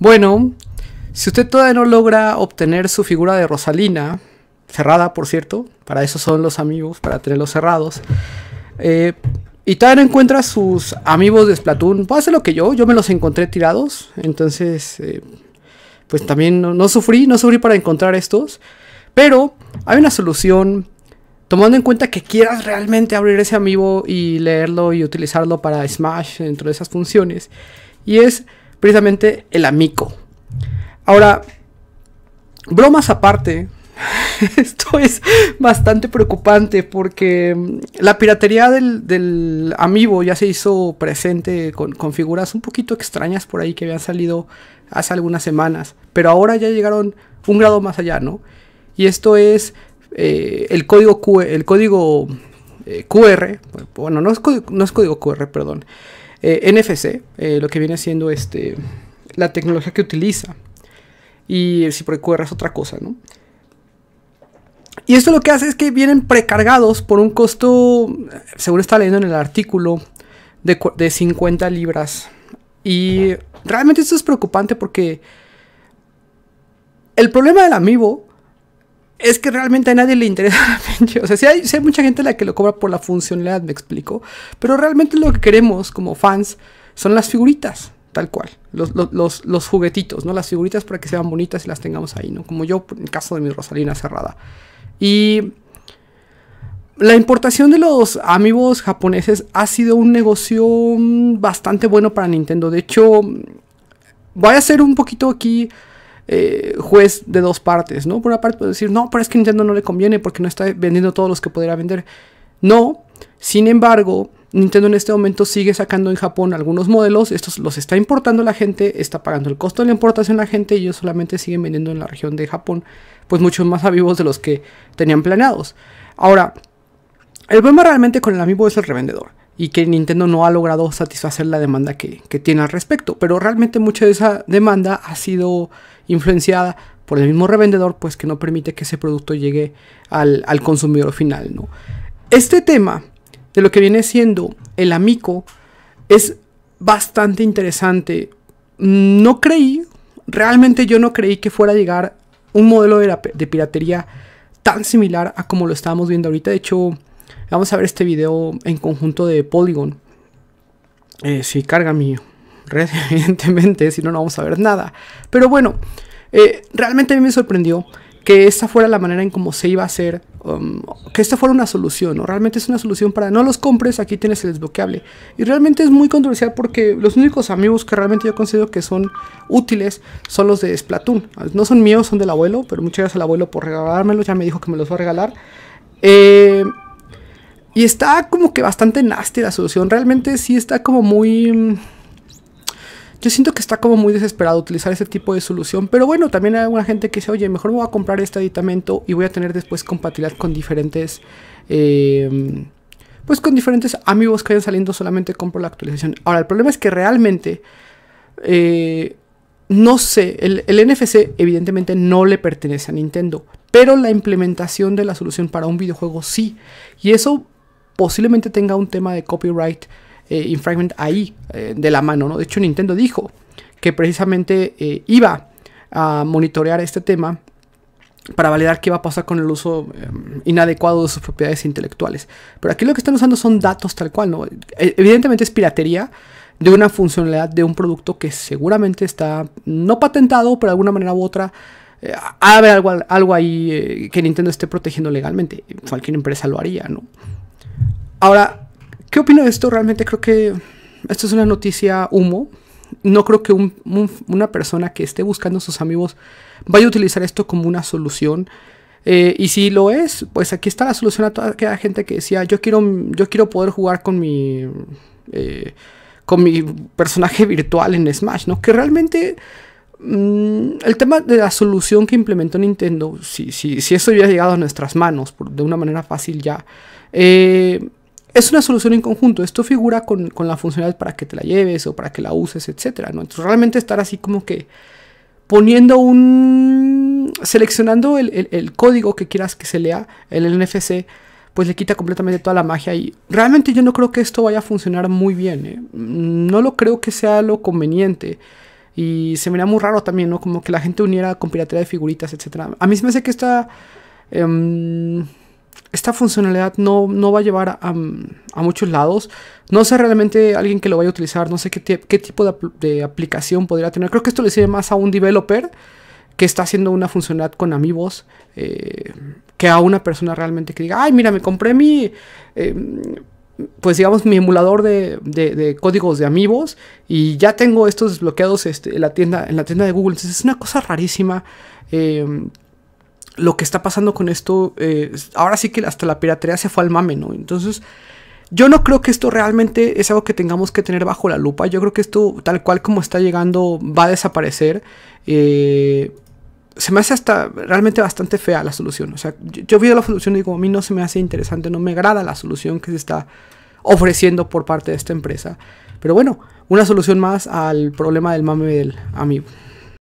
Bueno, si usted todavía no logra obtener su figura de Rosalina, cerrada por cierto, para eso son los amigos, para tenerlos cerrados, eh, y todavía no encuentra sus amigos de Splatoon, puede hacer lo que yo, yo me los encontré tirados, entonces... Eh, pues también no, sufrí, no sufrí para encontrar estos. Pero hay una solución, tomando en cuenta que quieras realmente abrir ese amigo y leerlo y utilizarlo para Smash dentro de esas funciones. Y es precisamente el amico. Ahora, bromas aparte, esto es bastante preocupante porque mm, la piratería del, amigo ya se hizo presente con, figuras un poquito extrañas por ahí que habían salido hace algunas semanas, pero ahora ya llegaron un grado más allá, ¿no? Y esto es eh, el código, Q, el código eh, QR, bueno, no es, no es código QR, perdón, eh, NFC, eh, lo que viene siendo este, la tecnología que utiliza. Y eh, si es otra cosa, ¿no? Y esto lo que hace es que vienen precargados por un costo, según está leyendo en el artículo, de, de 50 libras. Y realmente esto es preocupante porque el problema del amiibo es que realmente a nadie le interesa la pinche. O sea, si hay, mucha gente la que lo cobra por la funcionalidad, me explico. Pero realmente lo que queremos como fans son las figuritas, tal cual. Los, los juguetitos, ¿no? Las figuritas para que sean bonitas y las tengamos ahí, ¿no? Como yo, en el caso de mi Rosalina cerrada. Y la importación de los amigos japoneses ha sido un negocio mm, bastante bueno para Nintendo. De hecho, voy a hacer un poquito aquí eh, juez de dos partes, ¿no? Por una parte puede decir, no, pero es que Nintendo no le conviene porque no está vendiendo todos los que pudiera vender. No, sin embargo, Nintendo en este momento sigue sacando en Japón algunos modelos, estos los está importando la gente, está pagando el costo de la importación la gente y ellos solamente siguen vendiendo en la región de Japón, pues muchos más avivos de los que tenían planeados. Ahora, el problema realmente con el amigo es el revendedor y que Nintendo no ha logrado satisfacer la demanda que, que tiene al respecto, pero realmente mucha de esa demanda ha sido influenciada por el mismo revendedor, pues que no permite que ese producto llegue al, consumidor final, ¿no? Este tema de lo que viene siendo el amico es bastante interesante. No creí, realmente yo no creí que fuera a llegar un modelo de, piratería tan similar a como lo estábamos viendo ahorita. De hecho, vamos a ver este video en conjunto de Polygon. Eh, si carga mío red, evidentemente, si no, no vamos a ver nada. Pero bueno, eh, realmente a mí me sorprendió que esta fuera la manera en cómo se iba a hacer, um, que esta fuera una solución, ¿no? Realmente es una solución para no los compres, aquí tienes el desbloqueable. Y realmente es muy controversial porque los únicos amigos que realmente yo considero que son útiles son los de Splatoon. No son míos, son del abuelo, pero muchas gracias al abuelo por regalármelos, ya me dijo que me los va a regalar. Eh, y está como que bastante nasty la solución, realmente sí está como muy... Yo siento que está como muy desesperado utilizar ese tipo de solución, pero bueno, también hay alguna gente que dice, oye, mejor voy a comprar este aditamento y voy a tener después compatibilidad con diferentes... Em, pues con diferentes amigos que vayan saliendo solamente compro la actualización. Ahora, el problema es que realmente... Eh, no sé, el, el, NFC evidentemente no le pertenece a Nintendo, pero la implementación de la solución para un videojuego sí, y eso posiblemente tenga un tema de copyright eh, Infragment ahí eh, de la mano, ¿no? De hecho, Nintendo dijo que precisamente eh, iba a monitorear este tema para validar qué va a pasar con el uso em, inadecuado de sus propiedades intelectuales. Pero aquí lo que están usando son datos tal cual, ¿no? E, evidentemente es piratería de una funcionalidad de un producto que seguramente está no patentado, pero de alguna manera u otra eh, algo, ahí que Nintendo esté protegiendo legalmente. Cualquier empresa lo haría, ¿no? Ahora, opino de esto? Realmente creo que esto es una noticia humo. No creo que una persona que esté buscando a sus amigos vaya a utilizar esto como una solución. Eh, y si lo es, pues aquí está la solución a toda aquella gente que decía, yo quiero, yo quiero poder jugar con mi, eh, con mi personaje virtual en Smash, ¿no? Que realmente mm, el tema de la solución que implementó Nintendo, si, si, si eso hubiera llegado a nuestras manos de una manera fácil ya, eh, es una solución en conjunto. Esto figura con, con, la funcionalidad para que te la lleves o para que la uses, etcétera, ¿no? Entonces, realmente estar así como que poniendo un. seleccionando el, código que quieras que se lea, el NFC, pues le quita completamente toda la magia. Y realmente yo no creo que esto vaya a funcionar muy bien. ¿eh? No lo creo que sea lo conveniente. Y se me da muy raro también, ¿no? Como que la gente uniera con piratería de figuritas, etcétera. A mí se me hace que esta. Em, esta funcionalidad no, va a llevar mm, a, muchos lados. No sé realmente alguien que lo vaya a utilizar, no sé qué, tipo de, aplicación podría tener. Creo que esto le sirve más a un developer que está haciendo una funcionalidad con amigos eh, que a una persona realmente que diga, ay, mira, me compré mi... Eh, pues digamos mi emulador de, de, códigos de amigos y ya tengo estos desbloqueados este, en, la tienda, en la tienda de Google. Entonces es una cosa rarísima. Eh, lo que está pasando con esto, eh, ahora sí que hasta la piratería se fue al mame, ¿no? Entonces, yo no creo que esto realmente es algo que tengamos que tener bajo la lupa. Yo creo que esto, tal cual como está llegando, va a desaparecer. Eh, se me hace hasta realmente bastante fea la solución. O sea, yo, vi la solución y digo, a mí no se me hace interesante, no me agrada la solución que se está ofreciendo por parte de esta empresa. Pero bueno, una solución más al problema del mame del amigo.